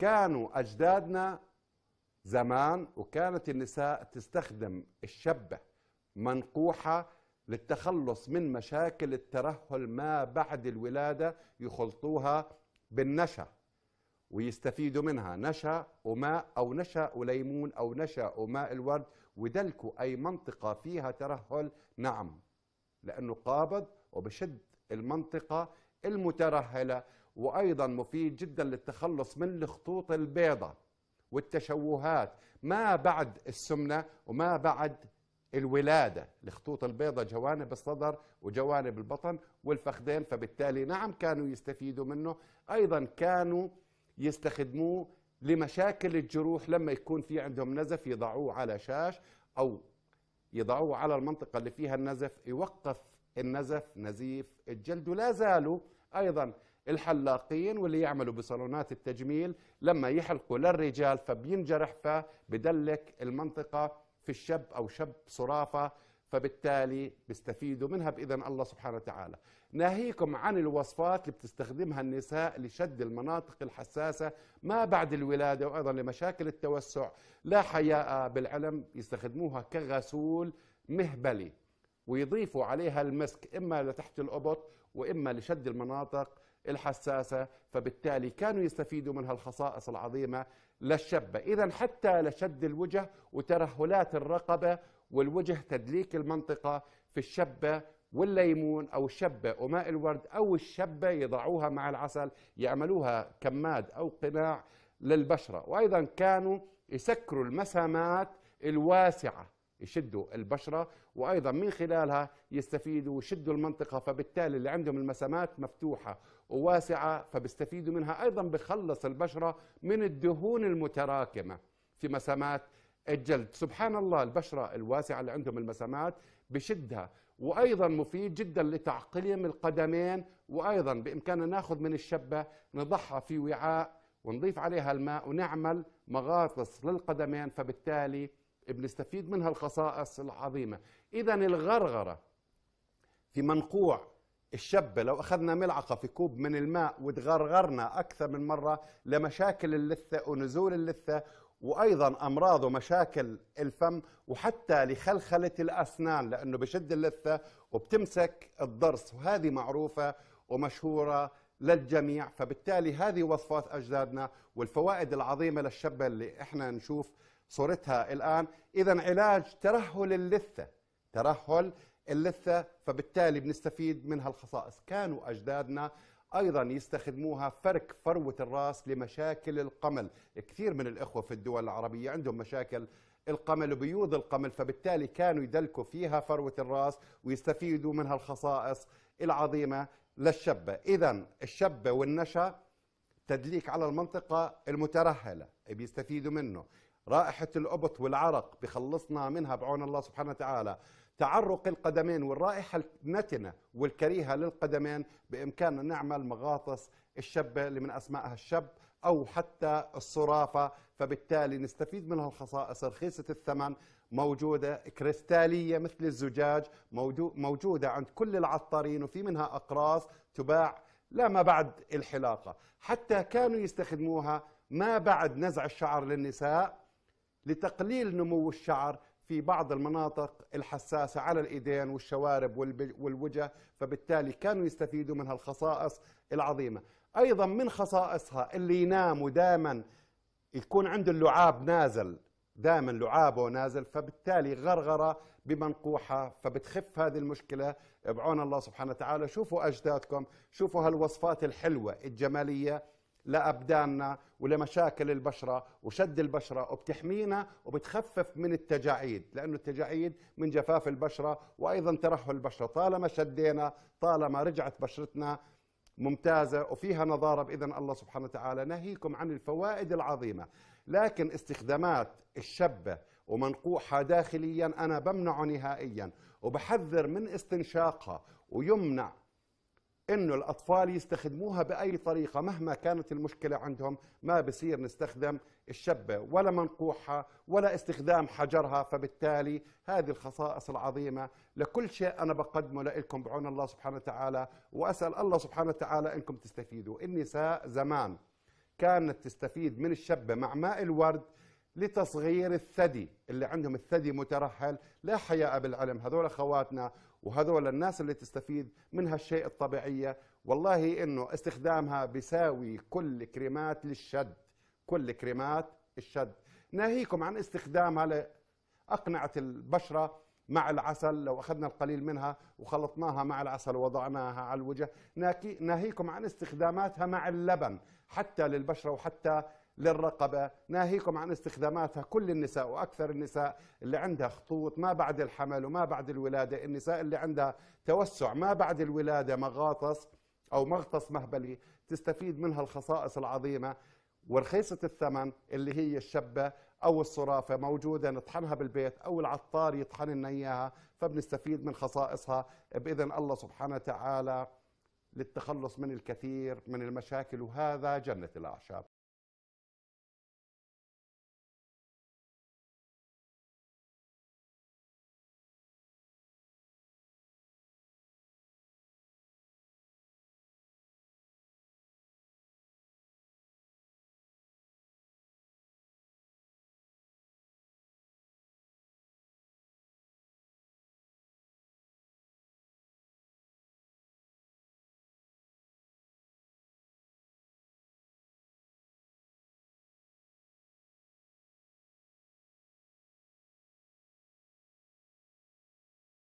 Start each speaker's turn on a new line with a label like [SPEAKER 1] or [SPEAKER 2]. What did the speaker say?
[SPEAKER 1] كانوا أجدادنا زمان وكانت النساء تستخدم الشبة منقوحة للتخلص من مشاكل الترهل ما بعد الولادة يخلطوها بالنشا ويستفيدوا منها نشا وماء أو نشا وليمون أو نشا وماء الورد ودلكوا أي منطقة فيها ترهل نعم لأنه قابض وبشد المنطقة المترهلة وايضا مفيد جدا للتخلص من الخطوط البيضاء والتشوهات ما بعد السمنه وما بعد الولاده الخطوط البيضاء جوانب الصدر وجوانب البطن والفخذين فبالتالي نعم كانوا يستفيدوا منه ايضا كانوا يستخدموه لمشاكل الجروح لما يكون في عندهم نزف يضعوه على شاش او يضعوه على المنطقه اللي فيها النزف يوقف النزف نزيف الجلد ولا زالوا ايضا الحلاقين واللي يعملوا بصالونات التجميل لما يحلقوا للرجال فبينجرح فبدلك المنطقة في الشب أو شب صرافة فبالتالي بيستفيدوا منها بإذن الله سبحانه وتعالى ناهيكم عن الوصفات اللي بتستخدمها النساء لشد المناطق الحساسة ما بعد الولادة وأيضا لمشاكل التوسع لا حياء بالعلم يستخدموها كغسول مهبلي ويضيفوا عليها المسك إما لتحت الأبط وإما لشد المناطق الحساسة فبالتالي كانوا يستفيدوا من هالخصائص العظيمة للشبة إذا حتى لشد الوجه وترهلات الرقبة والوجه تدليك المنطقة في الشبة والليمون أو الشبة وماء الورد أو الشبة يضعوها مع العسل يعملوها كماد أو قناع للبشرة وأيضا كانوا يسكروا المسامات الواسعة يشدوا البشرة وأيضا من خلالها يستفيدوا ويشدوا المنطقة فبالتالي اللي عندهم المسامات مفتوحة وواسعة فبيستفيدوا منها أيضا بخلص البشرة من الدهون المتراكمة في مسامات الجلد سبحان الله البشرة الواسعة اللي عندهم المسامات بشدها وأيضا مفيد جدا لتعقيم القدمين وأيضا بإمكاننا ناخذ من الشبة نضعها في وعاء ونضيف عليها الماء ونعمل مغاطس للقدمين فبالتالي بنستفيد منها الخصائص العظيمة إذا الغرغرة في منقوع الشبة لو أخذنا ملعقة في كوب من الماء وتغرغرنا أكثر من مرة لمشاكل اللثة ونزول اللثة وأيضا أمراض ومشاكل الفم وحتى لخلخلة الأسنان لأنه بشد اللثة وبتمسك الضرس وهذه معروفة ومشهورة للجميع فبالتالي هذه وصفات أجدادنا والفوائد العظيمة للشبة اللي إحنا نشوف صورتها الآن إذا علاج ترهل اللثة ترهل اللثة فبالتالي بنستفيد من هالخصائص كانوا أجدادنا ايضا يستخدموها فرك فروه الراس لمشاكل القمل، كثير من الاخوه في الدول العربيه عندهم مشاكل القمل وبيوض القمل فبالتالي كانوا يدلكوا فيها فروه الراس ويستفيدوا من هالخصائص العظيمه للشبة إذا الشبة والنشا تدليك على المنطقة المترهلة بيستفيدوا منه رائحة الأبط والعرق بخلصنا منها بعون الله سبحانه وتعالى تعرق القدمين والرائحة النتنة والكريهة للقدمين بإمكاننا نعمل مغاطس الشبة اللي من أسمائها الشب أو حتى الصرافة فبالتالي نستفيد من هالخصائص رخيصة الثمن موجودة كريستالية مثل الزجاج موجودة عند كل العطارين وفي منها أقراص تباع لا ما بعد الحلاقة حتى كانوا يستخدموها ما بعد نزع الشعر للنساء لتقليل نمو الشعر في بعض المناطق الحساسة على الإيدين والشوارب والوجه فبالتالي كانوا يستفيدوا من هالخصائص العظيمة أيضا من خصائصها اللي يناموا دائما يكون عنده اللعاب نازل دائما لعابه نازل فبالتالي غرغره بمنقوحه فبتخف هذه المشكله بعون الله سبحانه وتعالى شوفوا اجدادكم شوفوا هالوصفات الحلوه الجماليه لابداننا ولمشاكل البشره وشد البشره وبتحمينا وبتخفف من التجاعيد لانه التجاعيد من جفاف البشره وايضا ترهل البشره طالما شدينا طالما رجعت بشرتنا ممتازه وفيها نضاره باذن الله سبحانه وتعالى ناهيكم عن الفوائد العظيمه لكن استخدامات الشبة ومنقوحها داخليا أنا بمنعه نهائيا وبحذر من استنشاقها ويمنع انه الاطفال يستخدموها باي طريقه مهما كانت المشكله عندهم ما بصير نستخدم الشبه ولا منقوحها ولا استخدام حجرها فبالتالي هذه الخصائص العظيمه لكل شيء انا بقدمه لكم بعون الله سبحانه وتعالى واسال الله سبحانه وتعالى انكم تستفيدوا النساء زمان كانت تستفيد من الشبة مع ماء الورد لتصغير الثدي اللي عندهم الثدي مترهل لا حياء بالعلم هذول اخواتنا وهذول الناس اللي تستفيد من هالشيء الطبيعية والله انه استخدامها بيساوي كل كريمات للشد كل كريمات الشد ناهيكم عن استخدامها لأقنعة البشرة مع العسل لو أخذنا القليل منها وخلطناها مع العسل ووضعناها على الوجه ناهيكم عن استخداماتها مع اللبن حتى للبشرة وحتى للرقبة ناهيكم عن استخداماتها كل النساء وأكثر النساء اللي عندها خطوط ما بعد الحمل وما بعد الولادة النساء اللي عندها توسع ما بعد الولادة مغاطس أو مغطس مهبلي تستفيد منها الخصائص العظيمة ورخيصة الثمن اللي هي الشبة أو الصرافة موجودة نطحنها بالبيت أو العطار يطحن لنا إياها فبنستفيد من خصائصها بإذن الله سبحانه وتعالى للتخلص من الكثير من المشاكل وهذا جنة الأعشاب